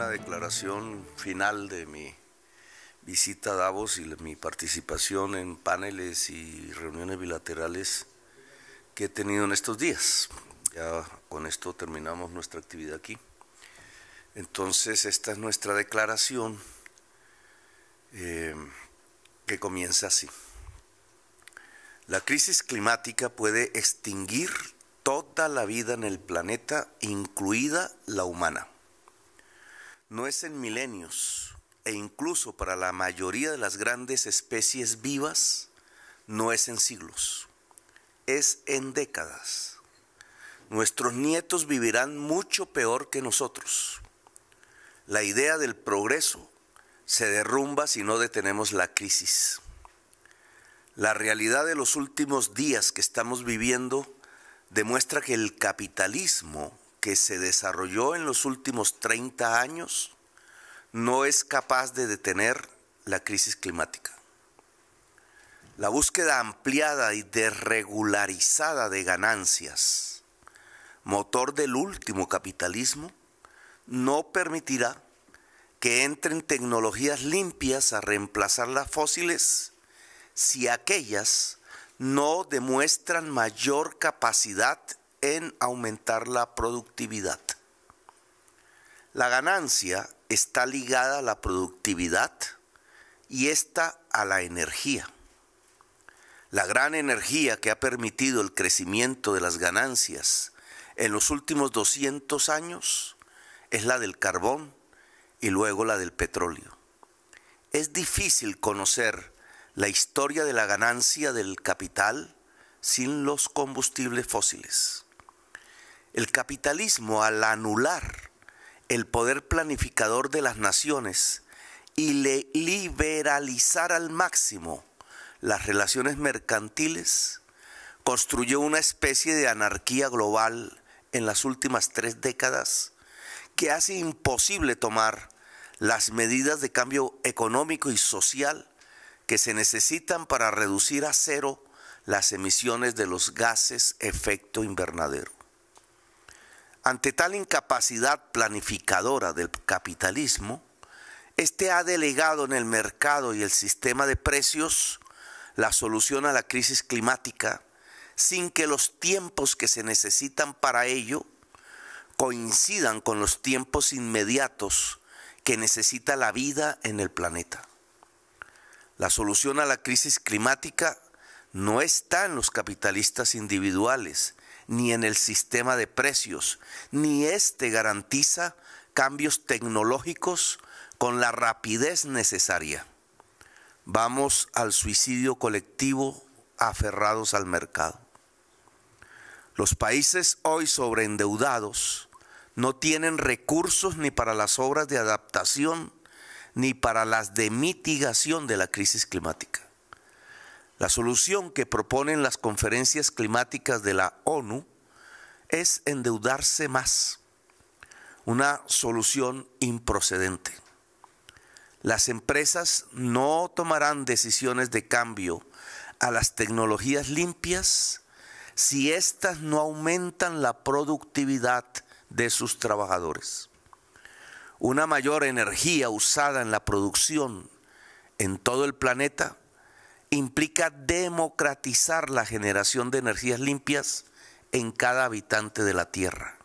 una declaración final de mi visita a Davos y mi participación en paneles y reuniones bilaterales que he tenido en estos días. Ya con esto terminamos nuestra actividad aquí. Entonces, esta es nuestra declaración eh, que comienza así. La crisis climática puede extinguir toda la vida en el planeta, incluida la humana no es en milenios e incluso para la mayoría de las grandes especies vivas, no es en siglos, es en décadas. Nuestros nietos vivirán mucho peor que nosotros. La idea del progreso se derrumba si no detenemos la crisis. La realidad de los últimos días que estamos viviendo demuestra que el capitalismo que se desarrolló en los últimos 30 años no es capaz de detener la crisis climática. La búsqueda ampliada y desregularizada de ganancias, motor del último capitalismo, no permitirá que entren tecnologías limpias a reemplazar las fósiles si aquellas no demuestran mayor capacidad en aumentar la productividad. La ganancia está ligada a la productividad y esta a la energía. La gran energía que ha permitido el crecimiento de las ganancias en los últimos 200 años es la del carbón y luego la del petróleo. Es difícil conocer la historia de la ganancia del capital sin los combustibles fósiles. El capitalismo, al anular el poder planificador de las naciones y liberalizar al máximo las relaciones mercantiles, construyó una especie de anarquía global en las últimas tres décadas que hace imposible tomar las medidas de cambio económico y social que se necesitan para reducir a cero las emisiones de los gases efecto invernadero. Ante tal incapacidad planificadora del capitalismo, este ha delegado en el mercado y el sistema de precios la solución a la crisis climática sin que los tiempos que se necesitan para ello coincidan con los tiempos inmediatos que necesita la vida en el planeta. La solución a la crisis climática no está en los capitalistas individuales, ni en el sistema de precios, ni éste garantiza cambios tecnológicos con la rapidez necesaria. Vamos al suicidio colectivo aferrados al mercado. Los países hoy sobreendeudados no tienen recursos ni para las obras de adaptación ni para las de mitigación de la crisis climática. La solución que proponen las conferencias climáticas de la ONU es endeudarse más, una solución improcedente. Las empresas no tomarán decisiones de cambio a las tecnologías limpias si éstas no aumentan la productividad de sus trabajadores. Una mayor energía usada en la producción en todo el planeta implica democratizar la generación de energías limpias en cada habitante de la Tierra.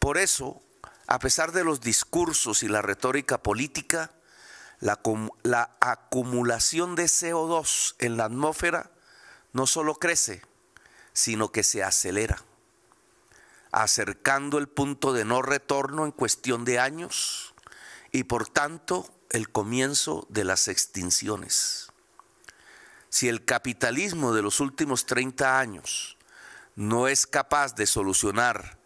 Por eso, a pesar de los discursos y la retórica política, la, acumulación de CO2 en la atmósfera no solo crece, sino que se acelera, acercando el punto de no retorno en cuestión de años y por tanto el comienzo de las extinciones si el capitalismo de los últimos 30 años no es capaz de solucionar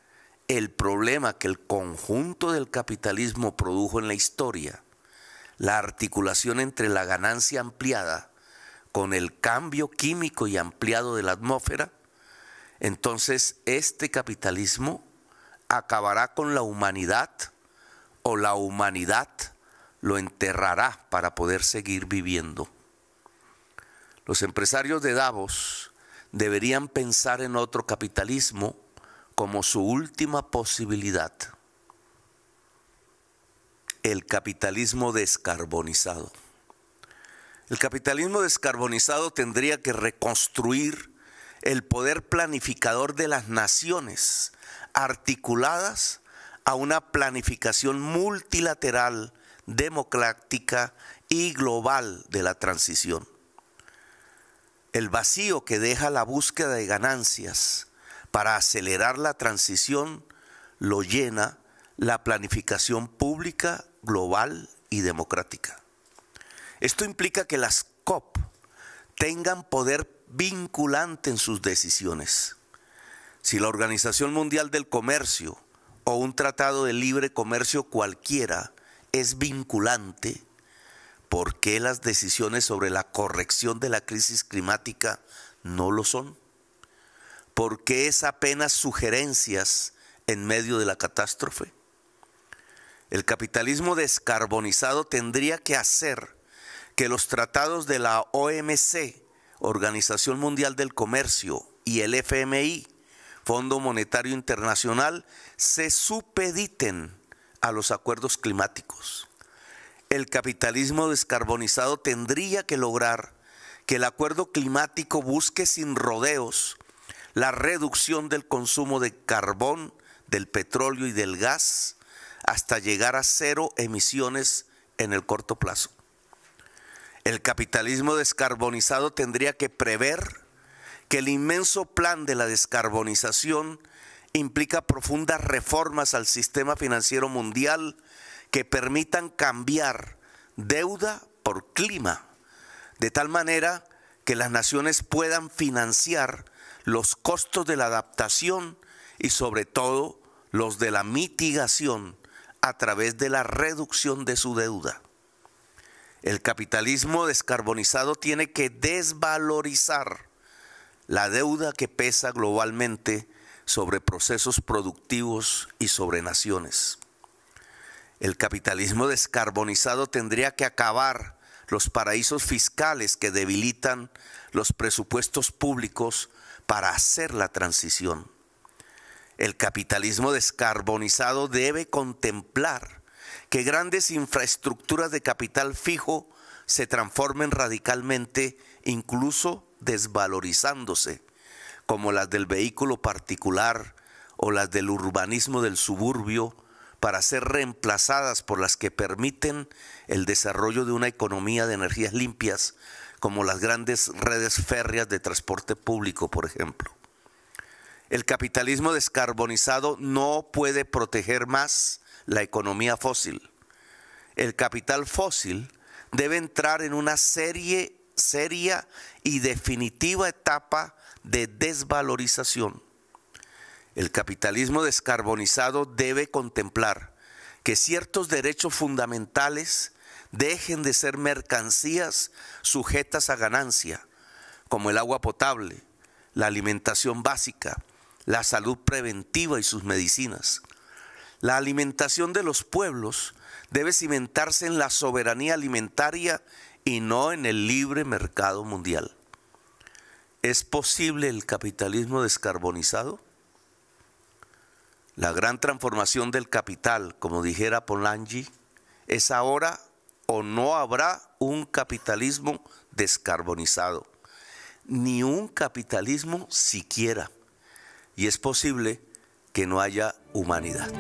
el problema que el conjunto del capitalismo produjo en la historia, la articulación entre la ganancia ampliada con el cambio químico y ampliado de la atmósfera, entonces este capitalismo acabará con la humanidad o la humanidad lo enterrará para poder seguir viviendo. Los empresarios de Davos deberían pensar en otro capitalismo como su última posibilidad. El capitalismo descarbonizado. El capitalismo descarbonizado tendría que reconstruir el poder planificador de las naciones articuladas a una planificación multilateral, democrática y global de la transición el vacío que deja la búsqueda de ganancias para acelerar la transición lo llena la planificación pública, global y democrática. Esto implica que las COP tengan poder vinculante en sus decisiones. Si la Organización Mundial del Comercio o un tratado de libre comercio cualquiera es vinculante, ¿por qué las decisiones sobre la corrección de la crisis climática no lo son? ¿Por qué es apenas sugerencias en medio de la catástrofe? El capitalismo descarbonizado tendría que hacer que los tratados de la OMC, Organización Mundial del Comercio, y el FMI, Fondo Monetario Internacional, se supediten a los acuerdos climáticos el capitalismo descarbonizado tendría que lograr que el acuerdo climático busque sin rodeos la reducción del consumo de carbón, del petróleo y del gas hasta llegar a cero emisiones en el corto plazo. El capitalismo descarbonizado tendría que prever que el inmenso plan de la descarbonización implica profundas reformas al sistema financiero mundial, que permitan cambiar deuda por clima, de tal manera que las naciones puedan financiar los costos de la adaptación y sobre todo los de la mitigación a través de la reducción de su deuda. El capitalismo descarbonizado tiene que desvalorizar la deuda que pesa globalmente sobre procesos productivos y sobre naciones. El capitalismo descarbonizado tendría que acabar los paraísos fiscales que debilitan los presupuestos públicos para hacer la transición. El capitalismo descarbonizado debe contemplar que grandes infraestructuras de capital fijo se transformen radicalmente, incluso desvalorizándose, como las del vehículo particular o las del urbanismo del suburbio, para ser reemplazadas por las que permiten el desarrollo de una economía de energías limpias, como las grandes redes férreas de transporte público, por ejemplo. El capitalismo descarbonizado no puede proteger más la economía fósil. El capital fósil debe entrar en una serie, seria y definitiva etapa de desvalorización el capitalismo descarbonizado debe contemplar que ciertos derechos fundamentales dejen de ser mercancías sujetas a ganancia, como el agua potable, la alimentación básica, la salud preventiva y sus medicinas. La alimentación de los pueblos debe cimentarse en la soberanía alimentaria y no en el libre mercado mundial. ¿Es posible el capitalismo descarbonizado? La gran transformación del capital, como dijera Polanyi, es ahora o no habrá un capitalismo descarbonizado, ni un capitalismo siquiera. Y es posible que no haya humanidad.